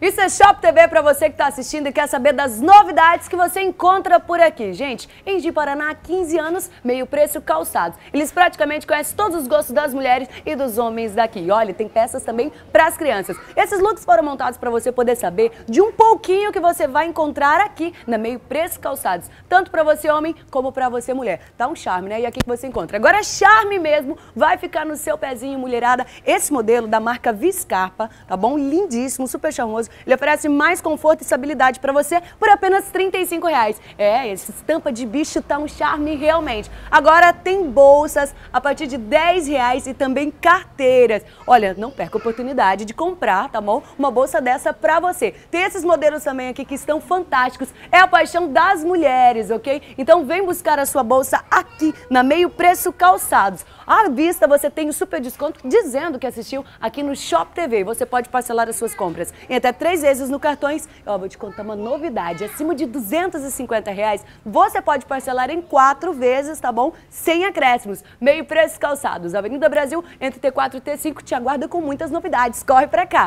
Isso é Shop TV para você que está assistindo e quer saber das novidades que você encontra por aqui. Gente, em Paraná há 15 anos, meio preço calçados. Eles praticamente conhecem todos os gostos das mulheres e dos homens daqui. E olha, tem peças também para as crianças. Esses looks foram montados para você poder saber de um pouquinho que você vai encontrar aqui na Meio Preço Calçados, tanto para você homem como para você mulher. Tá um charme, né? E aqui que você encontra. Agora charme mesmo, vai ficar no seu pezinho mulherada esse modelo da marca Viscarpa, tá bom? Lindíssimo, super charmoso ele oferece mais conforto e estabilidade para você por apenas R$ reais. É, essa estampa de bicho tá um charme realmente. Agora tem bolsas a partir de R$ 10,00 e também carteiras. Olha, não perca a oportunidade de comprar, tá bom? Uma bolsa dessa para você. Tem esses modelos também aqui que estão fantásticos. É a paixão das mulheres, ok? Então vem buscar a sua bolsa aqui na Meio Preço Calçados. À vista você tem o super desconto dizendo que assistiu aqui no Shop TV. Você pode parcelar as suas compras em até três vezes no cartões. Eu vou te contar uma novidade. Acima de 250 reais, você pode parcelar em quatro vezes, tá bom? Sem acréscimos. Meio preço calçados. Avenida Brasil, entre T4 e T5, te aguarda com muitas novidades. Corre pra cá.